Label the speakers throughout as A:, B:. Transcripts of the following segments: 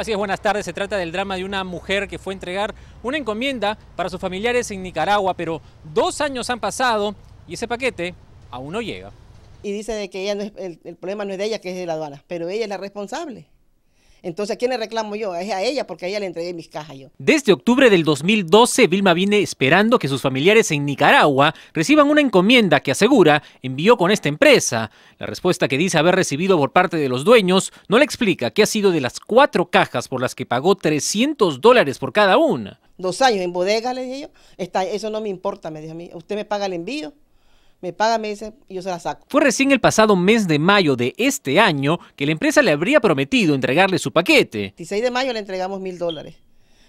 A: Así es, buenas tardes. Se trata del drama de una mujer que fue a entregar una encomienda para sus familiares en Nicaragua, pero dos años han pasado y ese paquete aún no llega.
B: Y dice que ella no es, el, problema no es de ella, que es de la aduana, pero ella es la responsable. Entonces, ¿a quién le reclamo yo? Es a ella porque a ella le entregué mis cajas yo.
A: Desde octubre del 2012, Vilma viene esperando que sus familiares en Nicaragua reciban una encomienda que asegura envió con esta empresa. La respuesta que dice haber recibido por parte de los dueños no le explica qué ha sido de las cuatro cajas por las que pagó 300 dólares por cada una.
B: Dos años en bodega, le dije yo. eso no me importa, me dijo a mí. Usted me paga el envío me paga meses y yo se la saco.
A: Fue recién el pasado mes de mayo de este año que la empresa le habría prometido entregarle su paquete. El
B: 16 de mayo le entregamos mil dólares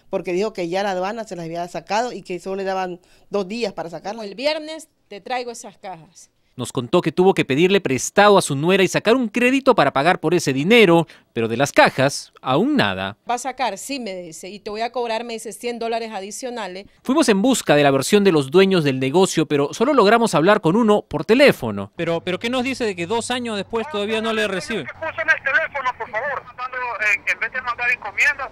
B: porque dijo que ya la aduana se las había sacado y que solo le daban dos días para sacarlas. El viernes te traigo esas cajas.
A: Nos contó que tuvo que pedirle prestado a su nuera y sacar un crédito para pagar por ese dinero, pero de las cajas, aún nada.
B: Va a sacar, sí, me dice, y te voy a cobrar, me dice, 100 dólares adicionales.
A: Fuimos en busca de la versión de los dueños del negocio, pero solo logramos hablar con uno por teléfono. Pero, pero ¿qué nos dice de que dos años después todavía no le reciben? en el teléfono, por favor, eh, en vez de mandar encomiendas,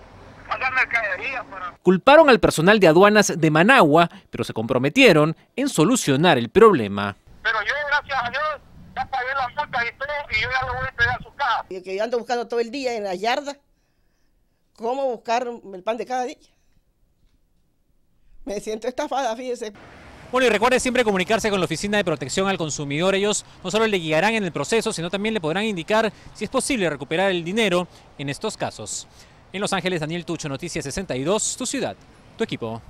A: Culparon al personal de aduanas de Managua, pero se comprometieron en solucionar el problema
B: gracias a Dios, ya pagué la multa y todo, y yo ya lo voy a entregar a su casa. Y que yo ando buscando todo el día en la yarda, cómo buscar el pan de cada día. Me siento estafada, fíjese.
A: Bueno, y recuerde siempre comunicarse con la Oficina de Protección al Consumidor. Ellos no solo le guiarán en el proceso, sino también le podrán indicar si es posible recuperar el dinero en estos casos. En Los Ángeles, Daniel Tucho, Noticias 62, tu ciudad, tu equipo.